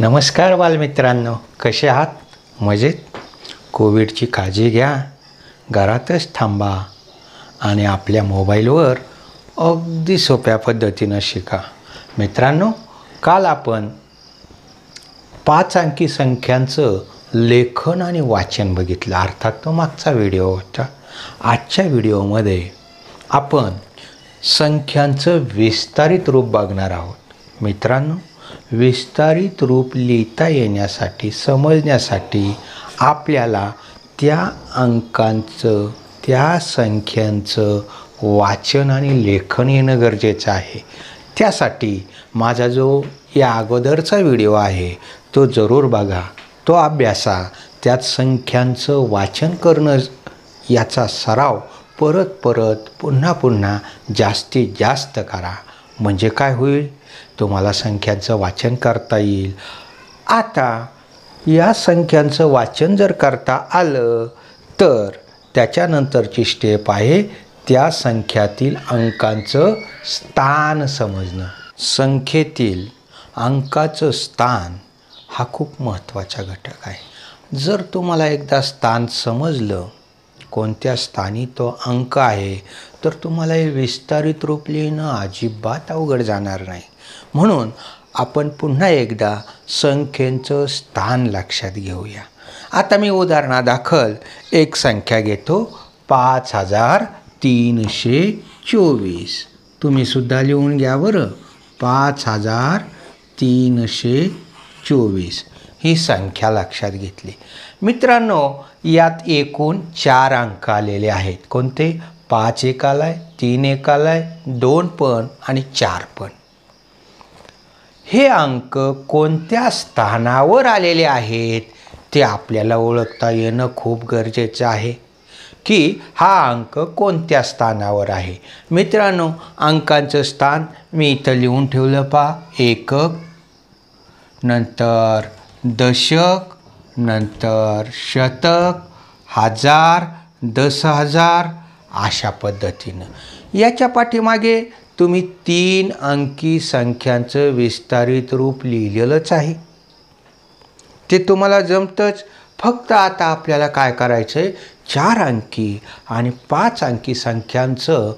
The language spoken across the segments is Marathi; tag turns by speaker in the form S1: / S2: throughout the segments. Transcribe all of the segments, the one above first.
S1: नमस्कार बालमित्रांनो कसे आहात मजेत कोविडची काळजी घ्या घरातच थांबा आणि आपल्या मोबाईलवर अगदी सोप्या पद्धतीनं शिका मित्रांनो काल आपण पाच अंकी संख्यांचं लेखन आणि वाचन बघितलं अर्थात तो मागचा व्हिडिओ होता आजच्या व्हिडिओमध्ये आपण संख्यांचं विस्तारित रूप बघणार आहोत मित्रांनो विस्तारित रूप लिहिता येण्यासाठी समजण्यासाठी आपल्याला त्या अंकांचं त्या संख्यांचं वाचन आणि लेखन येणं गरजेचं आहे त्यासाठी माझा जो या अगोदरचा व्हिडिओ आहे तो जरूर बघा तो अभ्यासा त्यात संख्यांचं वाचन करणं याचा सराव परत परत पुन्हा पुन्हा जास्तीत जास्त करा म्हणजे काय होईल तुम्हाला संख्यांचं वाचन करता येईल आता या संख्यांचं वाचन जर करता आलं तर त्याच्यानंतरची स्टेप आहे त्या संख्यातील अंकांचं स्थान समजणं संख्येतील अंकाचं स्थान हा खूप महत्त्वाचा घटक आहे जर तुम्हाला एकदा स्थान समजलं कोणत्या स्थानी तो अंक आहे तर तुम्हाला हे विस्तारित रूप लिहिणं अजिबात अवघड जाणार नाही म्हणून आपण पुन्हा एकदा संख्येचं स्थान लक्षात घेऊया आता मी उदाहरणादाखल एक संख्या घेतो पाच हजार तीनशे चोवीस सुद्धा लिहून घ्या बरं पाच हजार तीनशे चोवीस ही संख्या लक्षात घेतली मित्रांनो यात एकूण चार अंक आलेले आहेत कोणते पाच एक आहे तीन एक आहे दोन पण आणि चार पण हे अंक कोणत्या स्थानावर आलेले आहेत ते आपल्याला ओळखता येणं खूप गरजेचं आहे की हा अंक कोणत्या स्थानावर आहे मित्रांनो अंकांचं स्थान मी इथं लिहून ठेवलं पा एकक नंतर दशक नंतर शतक हजार दस हजार अशा पद्धतीनं याच्या पाठीमागे तुम्ही तीन अंकी संख्यांचं विस्तारित रूप लिहिलेलंच आहे ते तुम्हाला जमतंच फक्त आता आपल्याला काय करायचं आहे चार अंकी आणि पाच अंकी संख्यांचं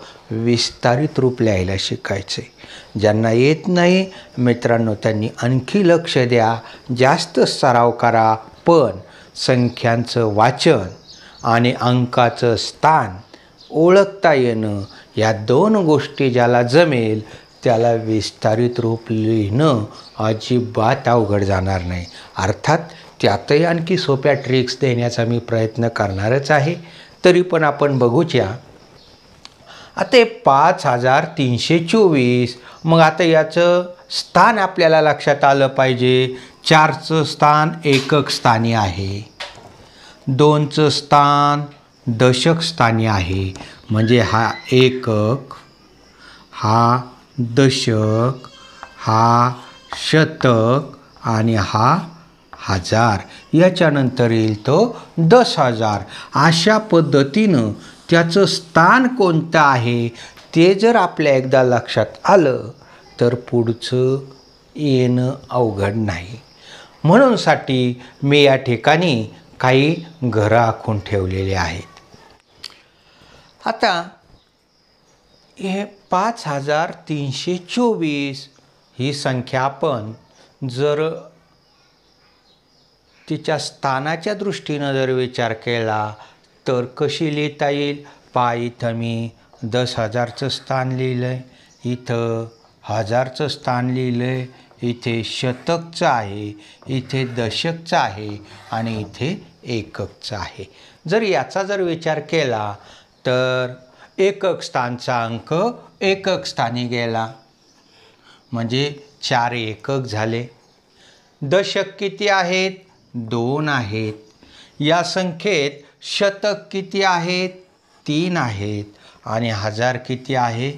S1: विस्तारित रूप लिहायला शिकायचं आहे ज्यांना येत नाही मित्रांनो त्यांनी आणखी लक्ष द्या जास्त सराव करा पण संख्यांचं वाचन आणि अंकाचं स्थान ओळखता येणं या दोन गोष्टी ज्याला जमेल त्याला विस्तारित रूप लिहिणं अजिबात अवघड जाणार नाही अर्थात त्यातही आणखी सोप्या ट्रिक्स देण्याचा मी प्रयत्न करणारच आहे तरी पण आपण बघूच्या आता हे पाच हजार तीनशे चोवीस मग आता याचं स्थान आपल्याला लक्षात आलं पाहिजे चारचं स्थान एकक स्थानी आहे दोनचं स्थान दशक स्थानी आहे म्हणजे हा एकक हा दशक हा शतक आणि हा हजार याच्यानंतर येईल तो दस हजार अशा पद्धतीनं त्याचं स्थान कोणतं आहे ते जर आपल्या एकदा लक्षात आलं तर पुढचं येणं अवघड नाही म्हणूनसाठी मी या ठिकाणी काही घरं आखून ठेवलेले आहेत आता हे पाच हजार तीनशे चोवीस ही संख्या आपण जर तिच्या स्थानाच्या दृष्टीनं जर विचार केला तर कशी लिहिता येईल पा इथं मी दस हजारचं स्थान लिहिलं आहे इथं हजारचं स्थान लिहिलं आहे इथे शतकचं आहे इथे दशकचं आहे आणि इथे एककचं आहे जर याचा जर विचार केला तर एकक स्थानचा अंक एकक स्थानी गेला म्हणजे चार एकक झाले दशक किती आहेत दोन आहेत या संख्येत शतक किती आहेत तीन आहेत आणि हजार किती आहे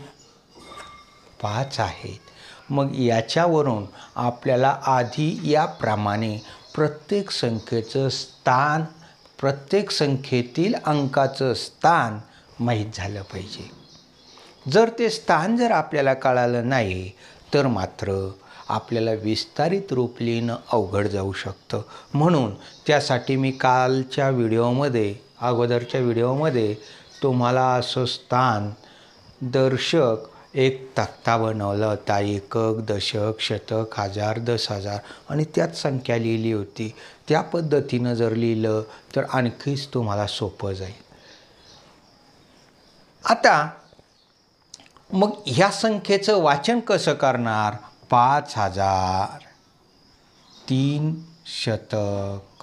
S1: पाच आहेत मग याच्यावरून आपल्याला आधी याप्रमाणे प्रत्येक संख्येचं स्थान प्रत्येक संख्येतील अंकाचं स्थान माहीत झालं पाहिजे जर ते स्थान जर आपल्याला कळालं नाही तर मात्र आपल्याला विस्तारित रूप लिहिणं अवघड जाऊ शकतं म्हणून त्यासाठी मी कालच्या व्हिडिओमध्ये अगोदरच्या व्हिडिओमध्ये तुम्हाला असं स्थान दर्शक एक तक्ता बनवलं होता एकक दशक शतक हजार दस हजार आणि त्यात संख्या लिहिली होती त्या पद्धतीनं जर लिहिलं तर आणखीच तुम्हाला सोपं जाईल आता मग ह्या संख्येचं वाचन कसं करणार पाच हजार तीन शतक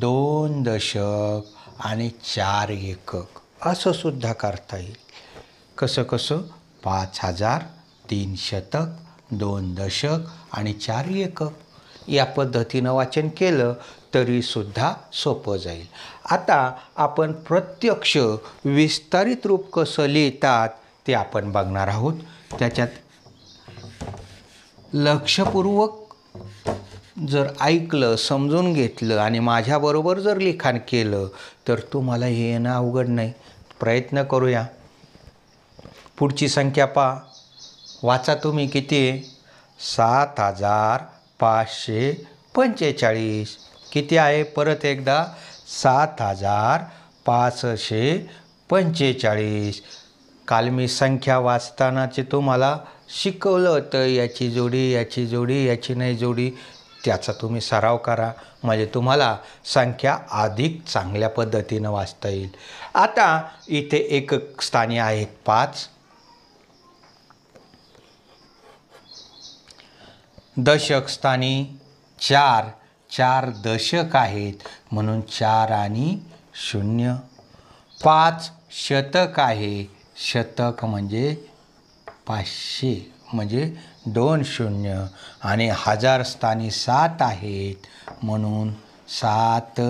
S1: दोन दशक आणि चार एकक असं सुद्धा करता येईल कसं कसं पाच हजार तीन शतक दोन दशक आणि चार एकक या पद्धतीनं वाचन केलं तरीसुद्धा सोपं जाईल आता आपण प्रत्यक्ष विस्तारित रूप कसं लिहितात ते आपण बघणार आहोत त्याच्यात लक्षपूर्वक जर ऐकलं समजून घेतलं आणि माझ्याबरोबर जर लिखाण केलं तर तुम्हाला हे येणं अवघड नाही प्रयत्न करूया पुढची संख्या पा वाचा तुम्ही किती सात हजार पाचशे पंचेचाळीस किती आहे परत एकदा सात हजार पाचशे पंचेचाळीस काल मी संख्या वाचतानाचे तुम्हाला शिकवलं होतं याची जोडी याची जोडी याची नाही जोडी त्याचा तुम्ही सराव करा म्हणजे तुम्हाला संख्या अधिक चांगल्या पद्धतीनं वाचता येईल आता इथे एक स्थानी आहेत पाच दशक स्थानी चार चार दशक आहेत म्हणून चार आणि शून्य पाच शतक आहे शतक म्हणजे पाचशे म्हणजे दोन शून्य आणि हजार स्थानी सात आहेत म्हणून सात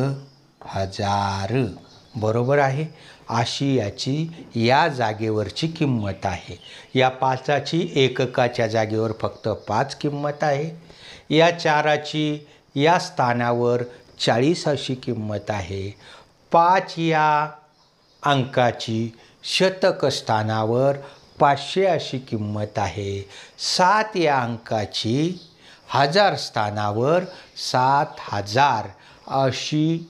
S1: हजार बरोबर आहे अशी याची या जागेवरची किंमत आहे या पाचाची एककाच्या जागेवर फक्त पाच किंमत आहे या चाराची या स्थानावर चाळीस अशी किंमत आहे पाच या अंकाची शतक स्थानावर पाचशे अशी किंमत आहे सात या अंकाची हजार स्थानावर सात हजार अशी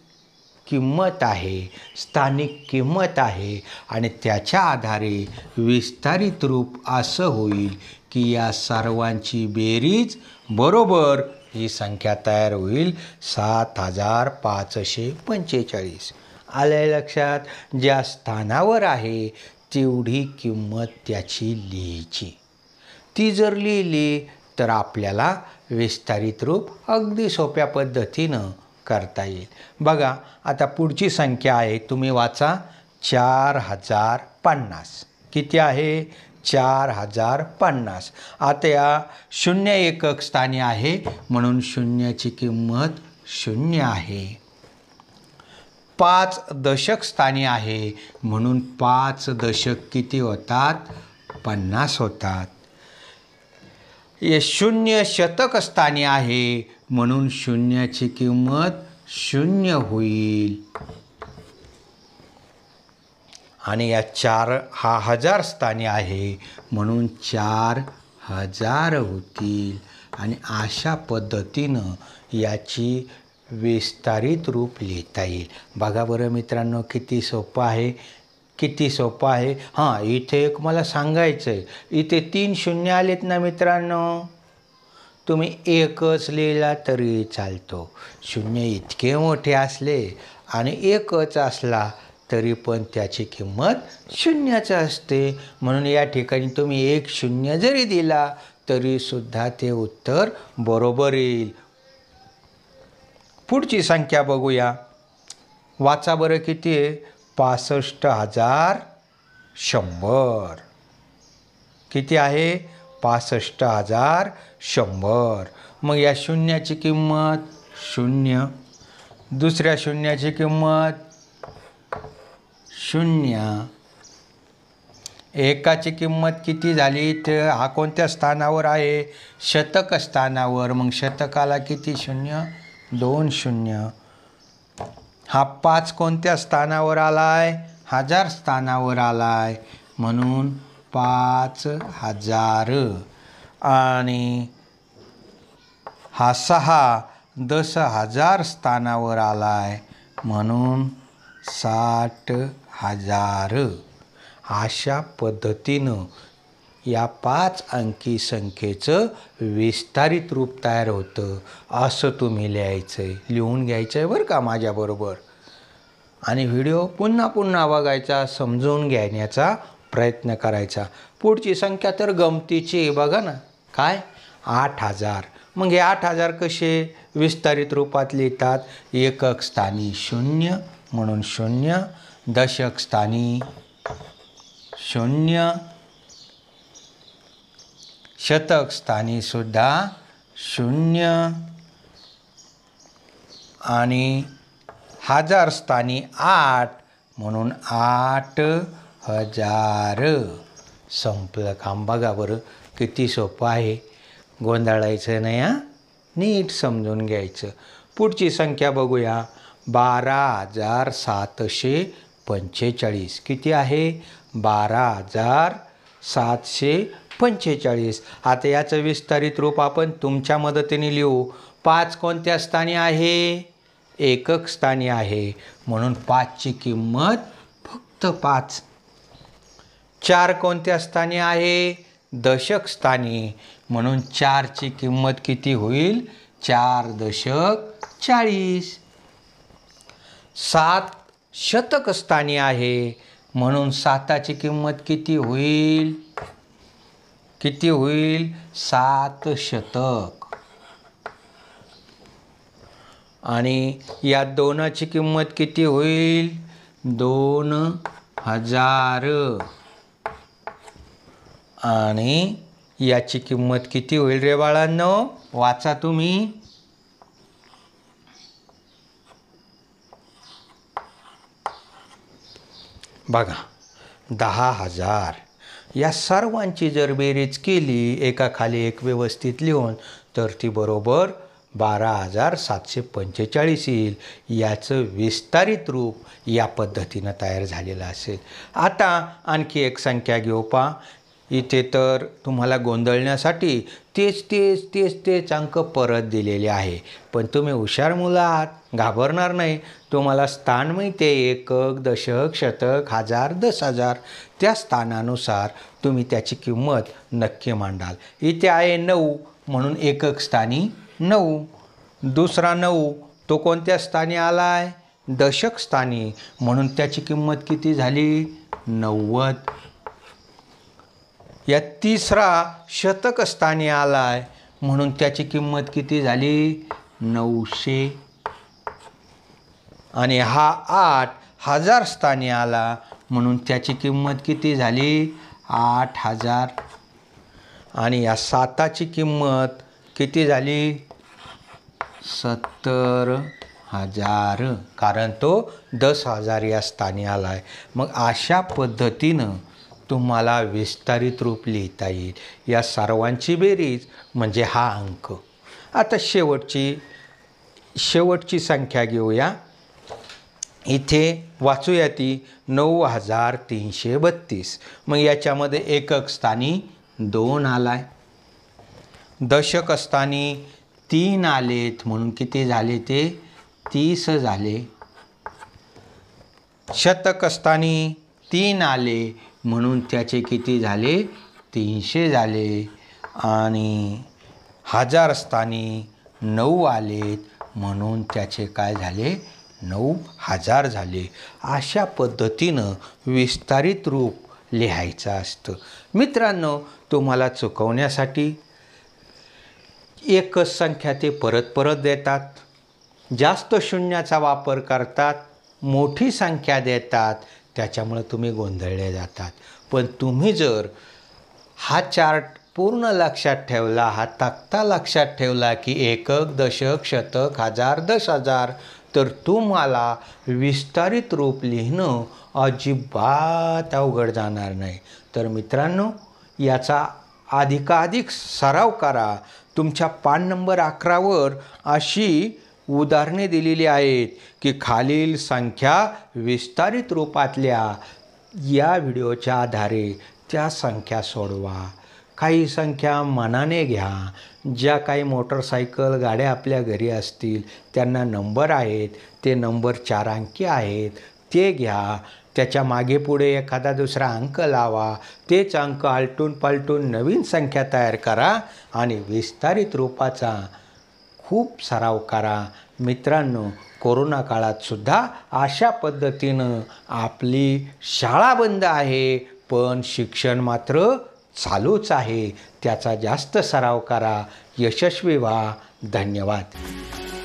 S1: किंमत आहे स्थानिक किंमत आहे आणि त्याच्या आधारे विस्तारित रूप असं होईल की या सर्वांची बेरीज बरोबर ही संख्या तयार होईल सात हजार पाचशे पंचेचाळीस आल्या लक्षात ज्या स्थानावर आहे तेवढी किंमत त्याची लिहायची ती जर लिहिली तर आपल्याला विस्तारित रूप अगदी सोप्या पद्धतीनं करता येईल बघा आता पुढची संख्या आहे तुम्ही वाचा चार हजार पन्नास किती आहे चार हजार पन्नास आता या शून्य एकक स्थानी आहे म्हणून शून्याची किंमत शून्य आहे पाच दशक स्थानी आहे म्हणून पाच दशक किती होतात पन्नास होतात हे शून्य शतक स्थानी आहे म्हणून शून्याची किंमत शून्य होईल आणि या चार हा हजार स्थानी आहे म्हणून चार हजार होतील आणि अशा पद्धतीनं याची विस्तारित रूप लिहिता येईल बघा बरं मित्रांनो किती सोपं आहे किती सोपं आहे हां इथे एक मला सांगायचं आहे इथे तीन शून्य आलेत ना मित्रांनो तुम्ही एकच लिहिला तरी चालतो शून्य इतके मोठे असले आणि एकच असला तरी पण त्याची किंमत शून्याचं असते म्हणून या ठिकाणी तुम्ही एक शून्य जरी दिला तरीसुद्धा ते उत्तर बरोबर येईल पुढची संख्या बघूया वाचा बरं किती आहे पासष्ट हजार शंभर किती आहे पासष्ट हजार शंभर मग या शून्याची किंमत शून्य दुसऱ्या शून्याची किंमत शून्य एकाची किंमत किती झाली तर हा कोणत्या स्थानावर आहे शतक स्थानावर मग शतकाला किती शून्य दोन शून्य हा पाच कोणत्या स्थानावर आला आहे हजार स्थानावर आला आहे म्हणून पाच हजार आणि हा सहा दस हजार स्थानावर आलाय म्हणून साठ हजार अशा पद्धतीनं या पाच अंकी संख्येचं विस्तारित रूप तयार होतं असं तुम्ही लिहायचं आहे लिहून घ्यायचं आहे बरं का माझ्याबरोबर आणि व्हिडिओ पुन्हा पुन्हा बघायचा समजून घेण्याचा प्रयत्न करायचा पुढची संख्या तर गमतीची आहे बघा ना काय आठ हजार मग हे आठ हजार कसे विस्तारित रूपात लिहितात एकक स्थानी शून्य म्हणून शून्य दशक स्थानी शून्य शतक स्थानी सुद्धा शून्य आणि हजार स्थानी आठ म्हणून आठ हजार संपलं काम बघा बरं किती सोपं आहे गोंधळायचं नाही हां नीट समजून घ्यायचं पुढची संख्या बघूया बारा हजार सातशे पंचेचाळीस किती आहे बारा हजार सातशे पंचेचाळीस आता याचं विस्तारित रूप आपण तुमच्या मदतीने लिहू पाच कोणत्या स्थानी आहे एकक स्थानी आहे म्हणून पाचची किंमत फक्त पाच चार कोणत्या स्थानी आहे दशक स्थानी म्हणून चारची किंमत किती होईल चार दशक चाळीस सात शतकस्थानी आहे म्हणून साताची किंमत किती होईल किती होईल सात शतक आणि या दोनाची किंमत किती होईल दोन हजार आणि याची किंमत किती होईल रे बाळांनो वाचा तुम्ही बघा दहा हजार या सर्वांची जर बेरीज केली एका खाली एक व्यवस्थित लिहून तर ती बरोबर बारा हजार सातशे पंचेचाळीस येईल याचं विस्तारित रूप या पद्धतीनं तयार झालेलं असेल आता आणखी एक संख्या घेऊ पा इथे तर तुम्हाला गोंधळण्यासाठी तेच तेच तेच तेच अंक परत दिलेले आहे पण तुम्ही हुशार मुलं आहात घाबरणार नाही तुम्हाला स्थान आहे एकक दशक शतक हजार दस हजार त्या स्थानानुसार तुम्ही त्याची किंमत नक्की मांडाल इथे आहे नऊ म्हणून एकक स्थानी नऊ दुसरा नऊ तो कोणत्या स्थानी आला आहे दशक स्थानी म्हणून त्याची किंमत किती झाली नव्वद या तिसरा शतक स्थानी आला आहे म्हणून त्याची किंमत किती झाली नऊशे आणि हा आठ हजार स्थानी आला म्हणून त्याची किंमत किती झाली आठ हजार आणि या साताची किंमत किती झाली सत्तर हजार कारण तो दस हजार या स्थानी आला आहे मग अशा पद्धतीनं तुम्हाला विस्तारित रूप लिहिता येईल या सर्वांची बेरीज म्हणजे हा अंक आता शेवटची शेवटची संख्या घेऊया इथे वाचूया ती नऊ हजार तीनशे बत्तीस मग याच्यामध्ये एकक स्थानी दोन आला आहे दशक स्थानी तीन आलेत म्हणून किती झाले ते तीस झाले शतक स्थानी तीन आले म्हणून त्याचे किती झाले तीनशे झाले आणि हजार स्थानी नऊ आलेत म्हणून त्याचे काय झाले नऊ हजार झाले अशा पद्धतीनं विस्तारित रूप लिहायचं असतं मित्रांनो तुम्हाला चुकवण्यासाठी एकच संख्या ते परत परत देतात जास्त शून्याचा वापर करतात मोठी संख्या देतात त्याच्यामुळं तुम्ही गोंधळले जातात पण तुम्ही जर हा चार्ट पूर्ण लक्षात ठेवला हा तक्ता लक्षात ठेवला की एकक दशक शतक हजार दश हजार तर तुम्हाला विस्तारित रूप लिहिणं अजिबात अवघड जाणार नाही तर मित्रांनो याचा अधिकाधिक सराव करा तुमच्या पान नंबर अकरावर अशी उदाहरणे दिलेली आहेत की खालील संख्या विस्तारित रूपातल्या या व्हिडिओच्या आधारे त्या संख्या सोडवा काही संख्या मनाने घ्या ज्या काही मोटरसायकल गाड्या आपल्या घरी असतील त्यांना नंबर आहेत ते नंबर चार अंकी आहेत ते घ्या त्याच्या मागे पुढे एखादा दुसरा अंक लावा तेच अंक आलटून पालटून नवीन संख्या तयार करा आणि विस्तारित रूपाचा खूप सराव करा मित्रांनो कोरोना काळातसुद्धा अशा पद्धतीनं आपली शाळा बंद आहे पण शिक्षण मात्र चालूच आहे त्याचा जास्त सराव करा यशस्वी व्हा धन्यवाद